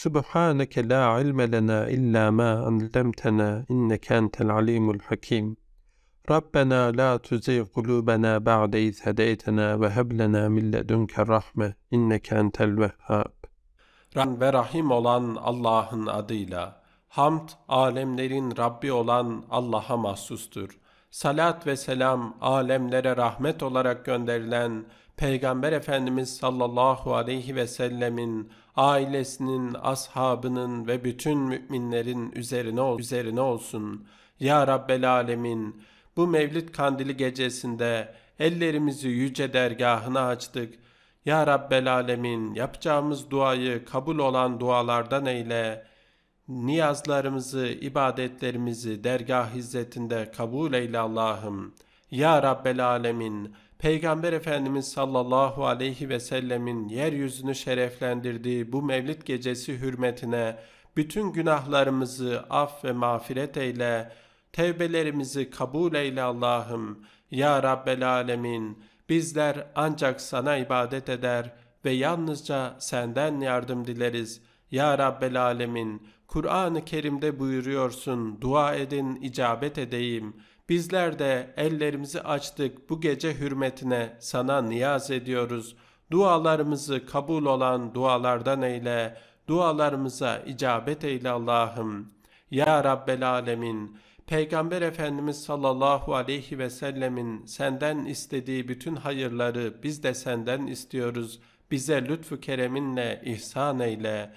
Subhaneke la ilme lena illa ma allamtena inneke entel alimul hakim. Rabbena la tuzigh kulubena ba'de iz hedeytena ve heb lena min ledunke rahme inneke entel vehhab. Rahman olan Allah'ın adıyla. Hamd alemlerin Rabbi olan Allah'a mahsustur salat ve selam alemlere rahmet olarak gönderilen Peygamber Efendimiz sallallahu aleyhi ve sellemin ailesinin, ashabının ve bütün müminlerin üzerine üzerine olsun. Ya Rabbel Alemin bu Mevlid Kandili gecesinde ellerimizi yüce dergahına açtık. Ya Rabbel Alemin yapacağımız duayı kabul olan dualardan eyle.'' Niyazlarımızı, ibadetlerimizi dergah hizmetinde kabul eyle Allah'ım. Ya Rabbel Alemin, Peygamber Efendimiz sallallahu aleyhi ve sellemin yeryüzünü şereflendirdiği bu mevlid gecesi hürmetine bütün günahlarımızı af ve mağfiret eyle, tevbelerimizi kabul eyle Allah'ım. Ya Rabbel Alemin, bizler ancak sana ibadet eder ve yalnızca senden yardım dileriz. Ya Rabbel Alemin, Kur'an-ı Kerim'de buyuruyorsun, dua edin, icabet edeyim. Bizler de ellerimizi açtık bu gece hürmetine sana niyaz ediyoruz. Dualarımızı kabul olan dualardan eyle, dualarımıza icabet eyle Allah'ım. Ya Rabbel Alemin, Peygamber Efendimiz sallallahu aleyhi ve sellemin senden istediği bütün hayırları biz de senden istiyoruz. Bize lütfu kereminle ihsan eyle.''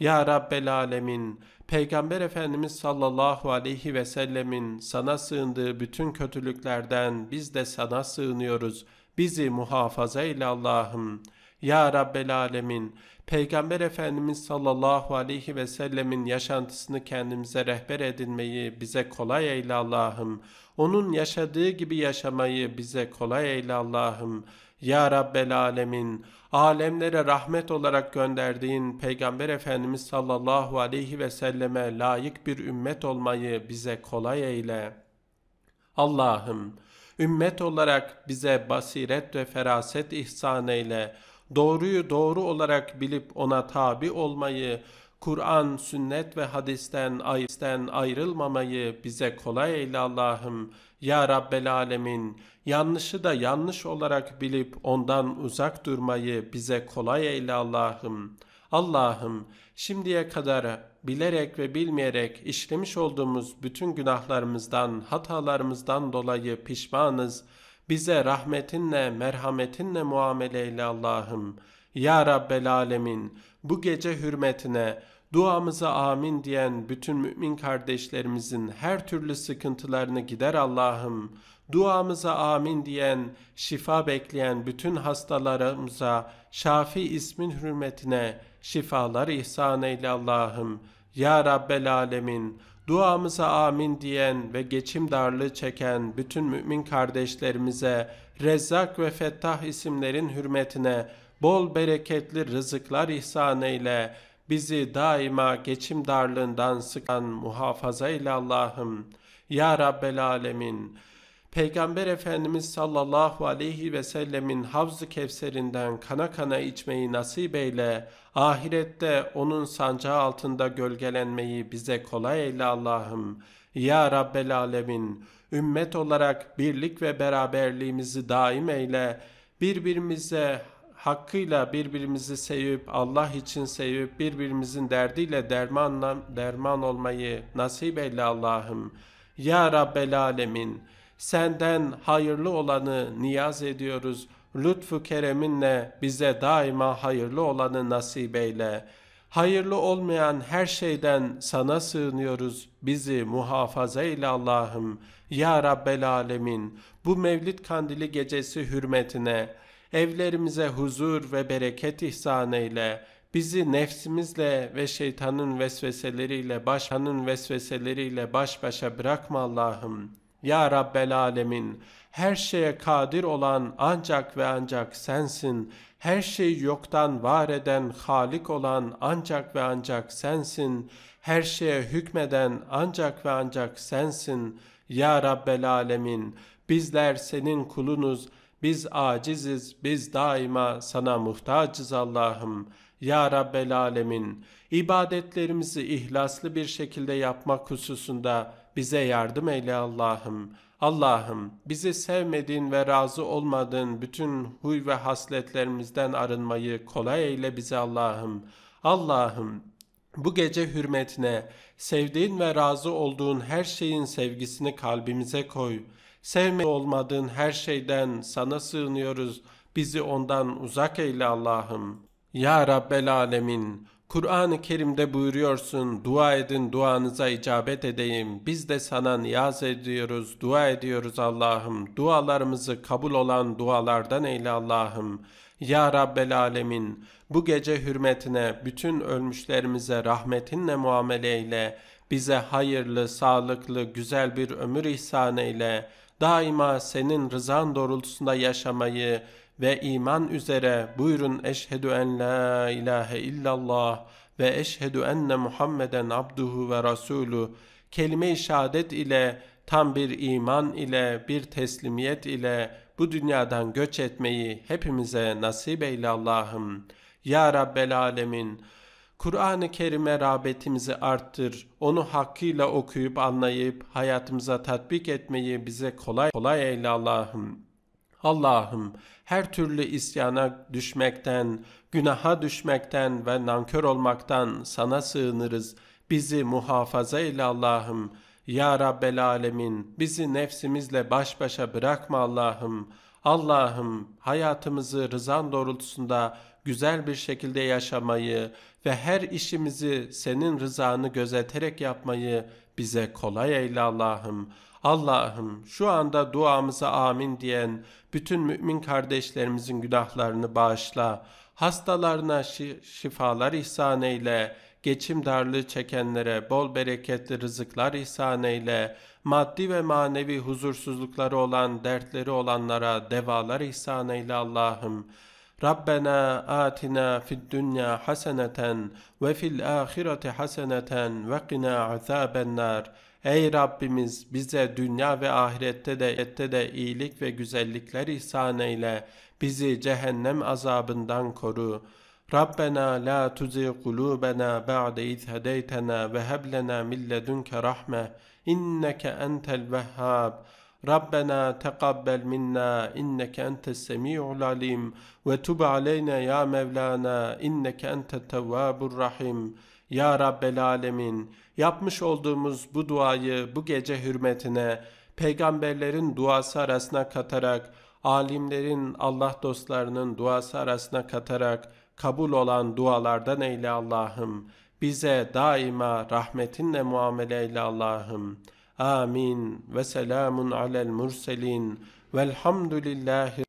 Ya Rabbel Alemin, Peygamber Efendimiz sallallahu aleyhi ve sellemin sana sığındığı bütün kötülüklerden biz de sana sığınıyoruz. Bizi muhafaza eyle Allah'ım. Ya Rabbel Alemin, Peygamber Efendimiz sallallahu aleyhi ve sellemin yaşantısını kendimize rehber edinmeyi bize kolay eyle Allah'ım. Onun yaşadığı gibi yaşamayı bize kolay eyle Allah'ım. Ya Rabbel Alemin, alemlere rahmet olarak gönderdiğin Peygamber Efendimiz sallallahu aleyhi ve selleme layık bir ümmet olmayı bize kolay eyle. Allah'ım, ümmet olarak bize basiret ve feraset ihsan eyle, doğruyu doğru olarak bilip ona tabi olmayı, Kur'an, sünnet ve hadisten, ayisten ayrılmamayı bize kolay eyle Allah'ım. Ya Rabbel Alemin, yanlışı da yanlış olarak bilip ondan uzak durmayı bize kolay eyle Allah'ım. Allah'ım şimdiye kadar bilerek ve bilmeyerek işlemiş olduğumuz bütün günahlarımızdan, hatalarımızdan dolayı pişmanız. Bize rahmetinle, merhametinle muamele eyle Allah'ım. Ya Rabbel Alemin, bu gece hürmetine duamıza amin diyen bütün mümin kardeşlerimizin her türlü sıkıntılarını gider Allah'ım. Duamıza amin diyen, şifa bekleyen bütün hastalarımıza Şafi ismin hürmetine şifalar ihsan eyle Allah'ım. Ya Rabbel Alemin, duamıza amin diyen ve geçim darlığı çeken bütün mümin kardeşlerimize Rezzak ve Fettah isimlerin hürmetine bol bereketli rızıklar ihsan eyle. Bizi daima geçim darlığından sıkan muhafaza ile Allah'ım. Ya Rabbel Alemin. Peygamber Efendimiz sallallahu aleyhi ve sellemin havzu kevserinden kana kana içmeyi nasip eyle. Ahirette onun sancağı altında gölgelenmeyi bize kolay eyle Allah'ım. Ya Rabbel Alemin, ümmet olarak birlik ve beraberliğimizi daim eyle. Birbirimize hakkıyla birbirimizi sevip Allah için sevip birbirimizin derdiyle dermanla derman olmayı nasip eyle Allah'ım. Ya Rabbel Alemin senden hayırlı olanı niyaz ediyoruz. Lütfu kereminle bize daima hayırlı olanı nasip eyle. Hayırlı olmayan her şeyden sana sığınıyoruz. Bizi muhafaza eyle Allah'ım. Ya Rabbel Alemin bu Mevlid Kandili gecesi hürmetine evlerimize huzur ve bereket ihsan eyle. Bizi nefsimizle ve şeytanın vesveseleriyle başanın vesveseleriyle baş başa bırakma Allah'ım. Ya Rabbel Alemin, her şeye kadir olan ancak ve ancak sensin. Her şeyi yoktan var eden Halik olan ancak ve ancak sensin. Her şeye hükmeden ancak ve ancak sensin. Ya Rabbel Alemin, bizler senin kulunuz.'' Biz aciziz, biz daima sana muhtacız Allah'ım. Ya Rabbel Alemin, ibadetlerimizi ihlaslı bir şekilde yapmak hususunda bize yardım eyle Allah'ım. Allah'ım bizi sevmediğin ve razı olmadığın bütün huy ve hasletlerimizden arınmayı kolay eyle bize Allah'ım. Allah'ım bu gece hürmetine, sevdiğin ve razı olduğun her şeyin sevgisini kalbimize koy. Sevme olmadığın her şeyden sana sığınıyoruz. Bizi ondan uzak eyle Allah'ım. Ya Rabbel Alemin, Kur'an-ı Kerim'de buyuruyorsun, dua edin duanıza icabet edeyim. Biz de sana niyaz ediyoruz, dua ediyoruz Allah'ım. Dualarımızı kabul olan dualardan eyle Allah'ım. Ya Rabbel Alemin, bu gece hürmetine bütün ölmüşlerimize rahmetinle muamele eyle. Bize hayırlı, sağlıklı, güzel bir ömür ihsan eyle. Daima senin rızan doğrultusunda yaşamayı, ve iman üzere buyurun eşhedü en la ilahe illallah ve eşhedü enne Muhammeden abduhu ve rasulu kelime-i şehadet ile tam bir iman ile bir teslimiyet ile bu dünyadan göç etmeyi hepimize nasip eyle Allah'ım. Ya Rabbel Alemin. Kur'an-ı Kerim'e rağbetimizi arttır. Onu hakkıyla okuyup anlayıp hayatımıza tatbik etmeyi bize kolay kolay eyle Allah'ım. Allah'ım her türlü isyana düşmekten, günaha düşmekten ve nankör olmaktan sana sığınırız. Bizi muhafaza eyle Allah'ım. Ya Rabbel Alemin bizi nefsimizle baş başa bırakma Allah'ım. Allah'ım hayatımızı rızan doğrultusunda güzel bir şekilde yaşamayı ve her işimizi senin rızanı gözeterek yapmayı bize kolay eyle Allah'ım. Allah'ım şu anda duamıza amin diyen bütün mümin kardeşlerimizin günahlarını bağışla. Hastalarına şi şifalar ihsan eyle. Geçim darlığı çekenlere bol bereketli rızıklar ihsan eyle. Maddi ve manevi huzursuzlukları olan, dertleri olanlara devalar ihsan eyle Allah'ım. Rabbena atina fid dunya haseneten ve fil ahireti haseneten ve qina azabennar. Ey Rabbimiz bize dünya ve ahirette de ette de iyilik ve güzellikler ihsan eyle. Bizi cehennem azabından koru. Rabbena la tuzi kulubena ba'de iz hedeytena ve heb lena min ledunke rahme inneke entel vehhab. Rabbena tekabbel minna inneke entes semi'ul alim ve tub aleyna ya Mevlana inneke entet tevvabur rahim. Ya Rabbel Alemin yapmış olduğumuz bu duayı bu gece hürmetine peygamberlerin duası arasına katarak alimlerin Allah dostlarının duası arasına katarak kabul olan dualardan eyle Allah'ım. Bize daima rahmetinle muamele eyle Allah'ım.'' Amin. Ve selamun alel murselin. Velhamdülillahi